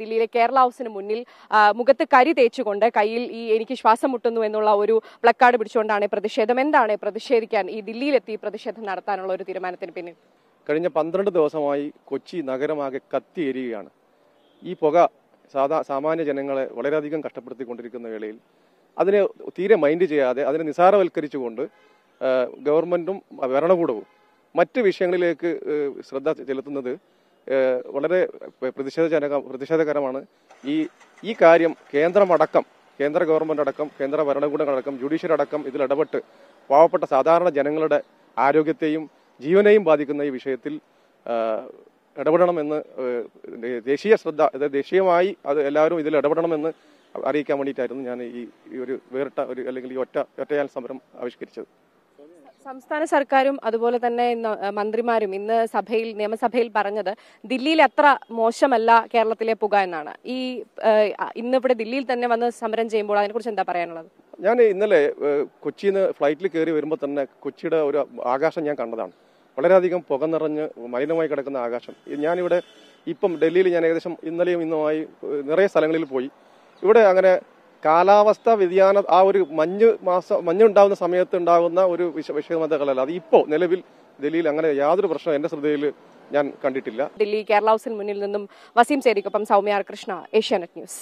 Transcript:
ദില്ലിയിലെ കേരള ഹൗസിന് മുന്നിൽ മുഖത്ത് കരി തേച്ചുകൊണ്ട് കയ്യിൽ ഈ എനിക്ക് ശ്വാസം മുട്ടുന്നു എന്നുള്ള ഒരു പ്ലക്കാർഡ് പിടിച്ചുകൊണ്ടാണ് പ്രതിഷേധം എന്താണ് പ്രതിഷേധിക്കാൻ ഈ ദില്ലിയിലെത്തി പ്രതിഷേധം നടത്താനുള്ള ഒരു തീരുമാനത്തിന് പിന്നിൽ കഴിഞ്ഞ പന്ത്രണ്ട് ദിവസമായി കൊച്ചി നഗരമാകെ കത്തിയേരുകയാണ് ഈ പുക സാധാ സാമാന്യ ജനങ്ങളെ വളരെയധികം കഷ്ടപ്പെടുത്തിക്കൊണ്ടിരിക്കുന്ന വേളയിൽ അതിനെ തീരെ മൈൻഡ് ചെയ്യാതെ അതിനെ നിസാരവൽക്കരിച്ചുകൊണ്ട് ഗവൺമെന്റും ഭരണകൂടവും മറ്റ് വിഷയങ്ങളിലേക്ക് ശ്രദ്ധ ചെലുത്തുന്നത് വളരെ പ്രതിഷേധജനക പ്രതിഷേധകരമാണ് ഈ ഈ കാര്യം കേന്ദ്രമടക്കം കേന്ദ്ര ഗവൺമെന്റ് അടക്കം കേന്ദ്ര ഭരണകൂടങ്ങളടക്കം ജുഡീഷ്യൽ അടക്കം ഇതിൽ ഇടപെട്ട് പാവപ്പെട്ട സാധാരണ ജനങ്ങളുടെ ആരോഗ്യത്തെയും ജീവനെയും ബാധിക്കുന്ന ഈ വിഷയത്തിൽ ഇടപെടണമെന്ന് ദേശീയ ശ്രദ്ധ ദേശീയമായി അത് എല്ലാവരും ഇതിൽ ഇടപെടണമെന്ന് അറിയിക്കാൻ വേണ്ടിയിട്ടായിരുന്നു ഞാൻ ഈ ഒരു വേറിട്ട ഒരു അല്ലെങ്കിൽ ഈ ഒറ്റ ഒറ്റയാൽ സമരം ആവിഷ്കരിച്ചത് സംസ്ഥാന സർക്കാരും അതുപോലെ തന്നെ മന്ത്രിമാരും ഇന്ന് സഭയിൽ നിയമസഭയിൽ പറഞ്ഞത് ദില്ലിയിൽ അത്ര മോശമല്ല കേരളത്തിലെ പുക എന്നാണ് ഈ ഇന്ന് ഇവിടെ ദില്ലിയിൽ തന്നെ വന്ന് സമരം ചെയ്യുമ്പോൾ അതിനെക്കുറിച്ച് എന്താ പറയാനുള്ളത് ഞാൻ ഇന്നലെ കൊച്ചിയിൽ നിന്ന് ഫ്ലൈറ്റിൽ കയറി വരുമ്പോൾ തന്നെ കൊച്ചിയുടെ ഒരു ആകാശം ഞാൻ കണ്ടതാണ് വളരെയധികം പുക നിറഞ്ഞ് മലിനമായി കിടക്കുന്ന ആകാശം ഞാനിവിടെ ഇപ്പം ഡൽഹിയിൽ ഞാൻ ഏകദേശം ഇന്നലെയും ഇന്നുമായി നിറയെ സ്ഥലങ്ങളിൽ പോയി ഇവിടെ അങ്ങനെ കാലാവസ്ഥ വ്യതിയാന ആ ഒരു മഞ്ഞ് മാസം മഞ്ഞുണ്ടാകുന്ന സമയത്ത് ഉണ്ടാകുന്ന ഒരു വിഷ വിഷമതകളല്ല അത് ഇപ്പോൾ നിലവിൽ ഡൽഹിയിൽ അങ്ങനെ യാതൊരു പ്രശ്നം എൻ്റെ ശ്രദ്ധയിൽ ഞാൻ കണ്ടിട്ടില്ല ഡൽഹി കേരള ഹൗസിന് മുന്നിൽ നിന്നും വസീം സേരിക്കൊപ്പം സൗമ്യ കൃഷ്ണ ഏഷ്യാനെറ്റ് ന്യൂസ്